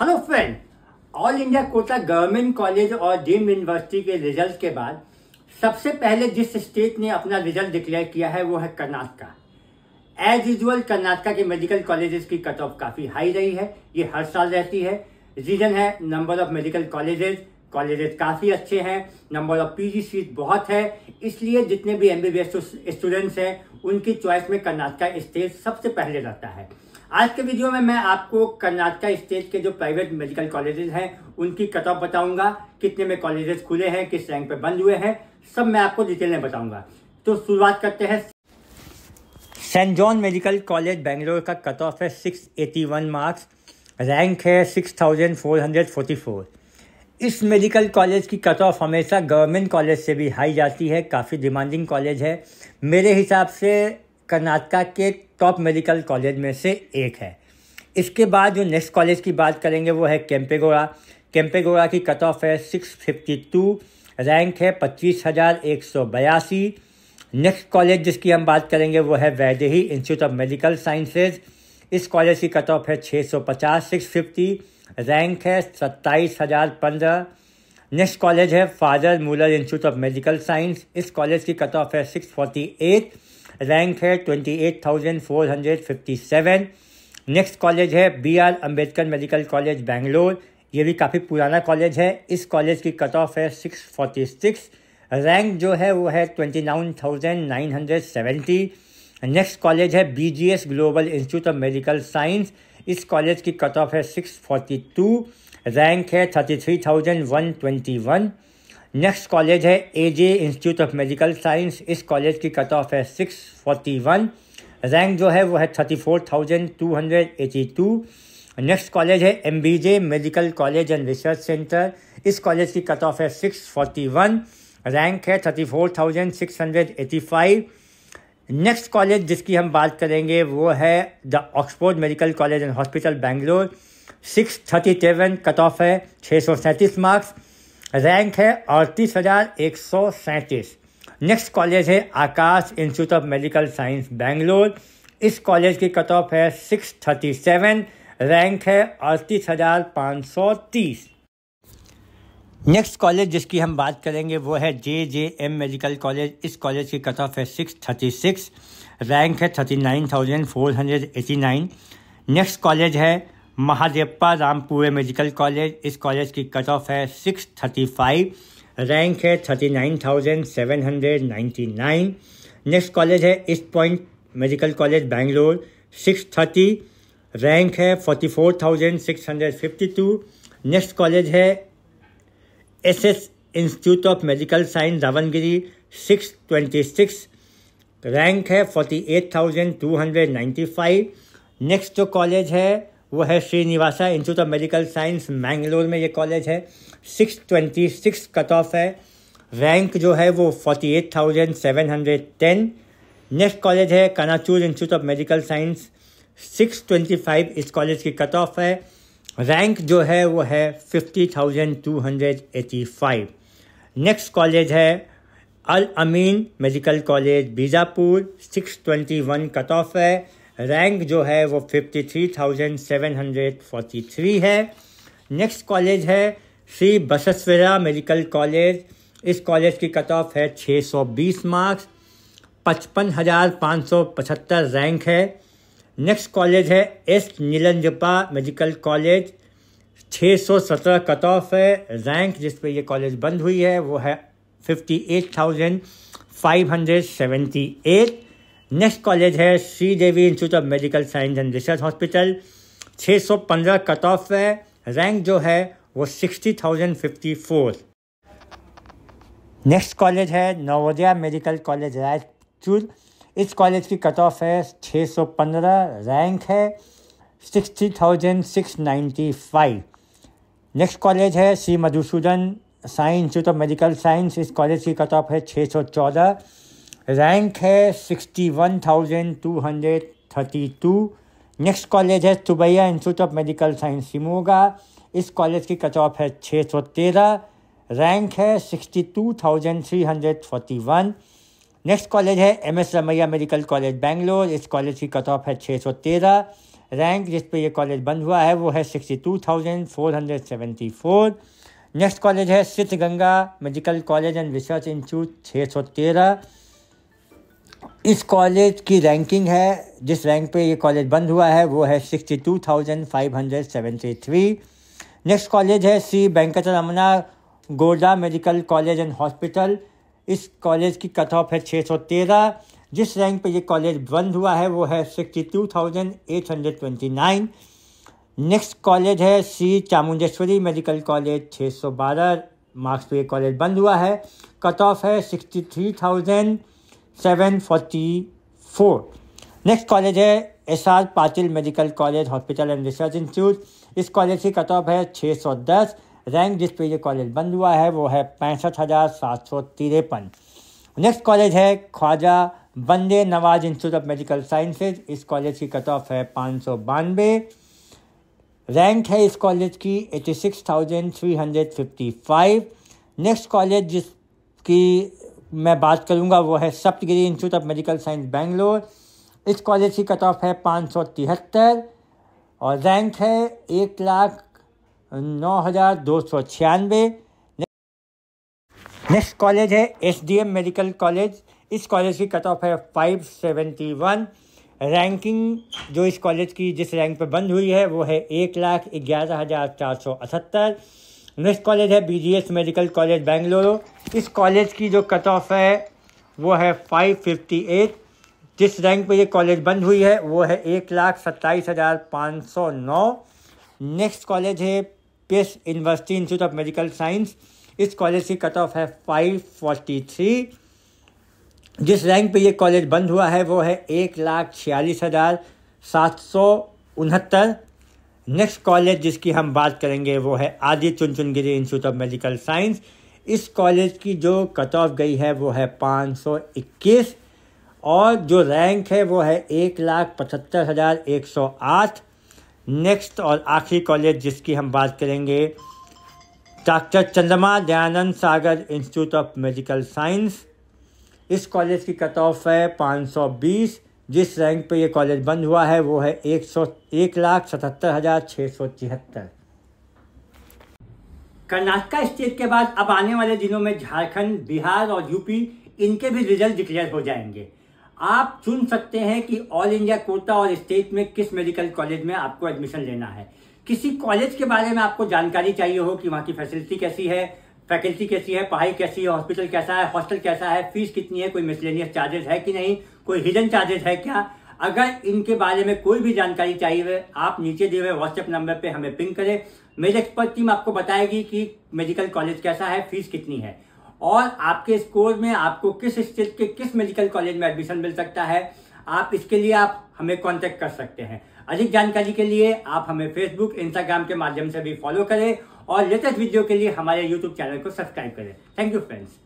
hello friend all India quota government college और deemed university के result के बाद सबसे पहले जिस स्टेट ने अपना रिजल्ट डिक्लेयर किया है वो है कर्नाटका एज यूजल कर्नाटका के मेडिकल कॉलेजेस की कट ऑफ काफ़ी हाई रही है ये हर साल रहती है रीजन है number of medical colleges colleges काफ़ी अच्छे हैं नंबर ऑफ पीजी सीट बहुत है इसलिए जितने भी एमबीबीएस स्टूडेंट्स हैं उनकी चॉइस में कर्नाटका स्टेट सबसे पहले रहता है आज के वीडियो में मैं आपको कर्नाटका स्टेट के जो प्राइवेट मेडिकल कॉलेजेस हैं उनकी कट ऑफ बताऊंगा कितने में कॉलेजेस खुले हैं किस रैंक पे बंद हुए हैं सब मैं आपको डिटेल में बताऊंगा तो शुरुआत करते हैं Saint John medical college Bangalore का कट ऑफ है six eighty one marks rank है six thousand four hundred forty four इस मेडिकल कॉलेज की कट ऑफ हमेशा गवर्नमेंट कॉलेज से भी हाई जाती है काफ़ी डिमांडिंग कॉलेज है मेरे हिसाब से कर्नाटका के टॉप मेडिकल कॉलेज में से एक है इसके बाद जो नेक्स्ट कॉलेज की बात करेंगे वो है कैम्पेगोड़ा कैम्पेगोड़ा की कट ऑफ है सिक्स फिफ्टी टू रैंक है पच्चीस हज़ार एक सौ बयासी नेक्स्ट कॉलेज जिसकी हम बात करेंगे वो है Vaidehi institute of medical sciences इस कॉलेज की कट ऑफ है छः सौ पचास सिक्स फिफ्टी रैंक है सत्ताईस हज़ार पंद्रह नेक्स्ट कॉलेज है Father Muller institute of medical science इस कॉलेज की कट ऑफ है सिक्स फोर्टी एट रैंक है twenty eight thousand four hundred fifty seven next college है B R Ambedkar medical college Bangalore ये भी काफ़ी पुराना कॉलेज है इस कॉलेज की कट ऑफ है सिक्स फोर्टी सिक्स रैंक जो है वो है twenty nine thousand nine hundred seventy next college है B ji S global institute of medical science इस कॉलेज की कट ऑफ है सिक्स फोर्टी टू रैंक है thirty three thousand one twenty one next college है A J institute of medical science इस college की cut off है six forty one rank जो है वो है thirty four thousand two hundred eighty two next college है M B J medical college and research centre इस कॉलेज की कट ऑफ है सिक्स फोर्टी वन रैंक है thirty four thousand six hundred eighty five next college जिसकी हम बात करेंगे वो है the Oxford medical college and hospital Bangalore six thirty seven cut off है छः सौ सैंतीस मार्क्स रैंक है अड़तीस हज़ार एक सौ सैंतीस नेक्स्ट कॉलेज है Akash institute of medical science Bangalore इस कॉलेज की कट ऑफ है सिक्स थर्टी सेवन रैंक है अड़तीस हज़ार पाँच सौ तीस नेक्स्ट कॉलेज जिसकी हम बात करेंगे वो है J J M medical college इस कॉलेज की कट ऑफ है सिक्स थर्टी सिक्स रैंक है thirty nine thousand four hundred eighty nine next college है महादेवपा रामपुरे मेडिकल कॉलेज इस कॉलेज की कट ऑफ है सिक्स थर्टी फाइव रैंक है thirty nine thousand seven hundred ninety nine next college है east point medical college Bangalore six thirty rank है forty four thousand six hundred fifty to next college है S S institute of medical science Davangere six twenty six rank है forty eight thousand two hundred ninety five next जो college है वो है Srinivasa institute of medical science Mangalore में ये college है six twenty six cut off है रैंक जो है वो forty eight thousand seven hundred ten next college है Kanachur institute of medical science six twenty five इस कॉलेज की कट ऑफ है रैंक जो है वो है fifty thousand two hundred eighty five next college है Al Ameen medical college Bijapur six twenty one cut off है रैंक जो है वो fifty three thousand seven hundred forty three है नेक्स्ट कॉलेज है श्री बसस्वरा मेडिकल कॉलेज इस कॉलेज की कट ऑफ है छः सौ बीस मार्क्स पचपन हज़ार पाँच सौ पचहत्तर रैंक है नेक्स्ट कॉलेज है एस नीलंजपा मेडिकल कॉलेज छः सौ सत्रह कट ऑफ है रैंक जिस पे ये कॉलेज बंद हुई है वो है fifty eight thousand five hundred seventy eight next college है Shri Devi institute of medical science and research hospital 615 cut off है रैंक जो है वो 60,054 नेक्स्ट कॉलेज है नवोदया मेडिकल कॉलेज रायचूर इस कॉलेज की कट ऑफ है 615 रैंक है 60,695 नेक्स्ट कॉलेज है Shri Madhusudan science institute of medical science इस कॉलेज की कट ऑफ है 614 रैंक है sixty one thousand two hundred thirty two next college है Subbaiah institute of medical science Shimoga इस कॉलेज की कट ऑफ है छः सौ तेरह रैंक है sixty two thousand three hundred forty one next college है M S Ramaiah medical college Bangalore इस कॉलेज की कट ऑफ है छः सौ तेरह रैंक जिस पर यह कॉलेज बंद हुआ है वो है sixty two thousand four hundred seventy four next college है Siddaganga medical college and research institute छः सौ तेरह इस कॉलेज की रैंकिंग है जिस रैंक पे ये कॉलेज बंद हुआ है वो है sixty two thousand five hundred seventy three next college है C Venkataramana Gowda medical college and hospital इस कॉलेज की कट ऑफ है छः सौ तेरह जिस रैंक पे ये कॉलेज बंद हुआ है वो है sixty two thousand eight hundred twenty nine next college है सी चामुंडेश्वरी मेडिकल कॉलेज छः सौ बारह मार्क्स पे ये कॉलेज बंद हुआ है कट ऑफ है sixty three thousand seven forty four next college है S R Patil medical college hospital and research institute इस कॉलेज की कट ऑफ है छः सौ दस रैंक जिस पर ये कॉलेज बंद हुआ है वो है पैंसठ हज़ार सात सौ तिरपन नेक्स्ट कॉलेज है Khaja Bande Nawaz institute of medical sciences इस कॉलेज की कट ऑफ है पाँच सौ बानवे रैंक है इस कॉलेज की eighty six thousand three hundred fifty five next college जिसकी मैं बात करूँगा वो है Saptagiri institute of medical science Bangalore इस कॉलेज की कट ऑफ है पाँच सौ तिहत्तर और रैंक है एक लाख नौ हज़ार दो सौ छियानवे नेक्स्ट कॉलेज है S D M medical college इस कॉलेज की कट ऑफ है फाइव सेवेंटी वन रैंकिंग जो इस कॉलेज की जिस रैंक पर बंद हुई है वो है एक लाख ग्यारह हज़ार चार सौ अठहत्तर नेक्स्ट कॉलेज है बी मेडिकल कॉलेज बेंगलुरु इस कॉलेज की जो कट ऑफ है वो है फाइव फिफ्टी एट जिस रैंक पे ये कॉलेज बंद हुई है वो है एक लाख सत्ताईस हज़ार पाँच सौ नौ नेक्स्ट कॉलेज है PES university institute of medical science इस कॉलेज की कट ऑफ है फाइव फोर्टी थ्री जिस रैंक पे ये कॉलेज बंद हुआ है वो है एक लाख छियालीस हज़ार सात सौ उनहत्तर नेक्स्ट कॉलेज जिसकी हम बात करेंगे वो है Adichunchanagiri institute of medical science इस कॉलेज की जो कट ऑफ गई है वो है 521 और जो रैंक है वो है एक लाख पचहत्तर हज़ार एक सौ आठ नेक्स्ट और आखिरी कॉलेज जिसकी हम बात करेंगे doctor Chandramma Dayananda Sagar institute of medical science इस कॉलेज की कट ऑफ है पाँच सौ बीस जिस रैंक पे ये कॉलेज बंद हुआ है वो है एक सौ एक लाख सतहत्तर हज़ार छः सौ तिहत्तर कर्नाटका स्टेट के बाद अब आने वाले दिनों में झारखंड बिहार और यूपी इनके भी रिजल्ट डिक्लेयर हो जाएंगे आप चुन सकते हैं कि ऑल इंडिया कोटा और स्टेट में किस मेडिकल कॉलेज में आपको एडमिशन लेना है किसी कॉलेज के बारे में आपको जानकारी चाहिए हो कि वहाँ की फैसिलिटी कैसी है फैकल्टी कैसी है पढ़ाई कैसी है हॉस्पिटल कैसा है हॉस्टल कैसा है फीस कितनी है कोई मिसलेनियस चार्जेस है कि नहीं कोई हिडन चार्जेस है क्या अगर इनके बारे में कोई भी जानकारी चाहिए आप नीचे दिए हुए व्हाट्सएप नंबर पे हमें पिंग करें मेरी एक्सपर्ट टीम आपको बताएगी कि मेडिकल कॉलेज कैसा है फीस कितनी है और आपके स्कोर में आपको किस स्टेट के किस मेडिकल कॉलेज में एडमिशन मिल सकता है आप इसके लिए आप हमें कॉन्टेक्ट कर सकते हैं अधिक जानकारी के लिए आप हमें फेसबुक इंस्टाग्राम के माध्यम से भी फॉलो करें और लेटेस्ट वीडियो के लिए हमारे यूट्यूब चैनल को सब्सक्राइब करें थैंक यू फ्रेंड्स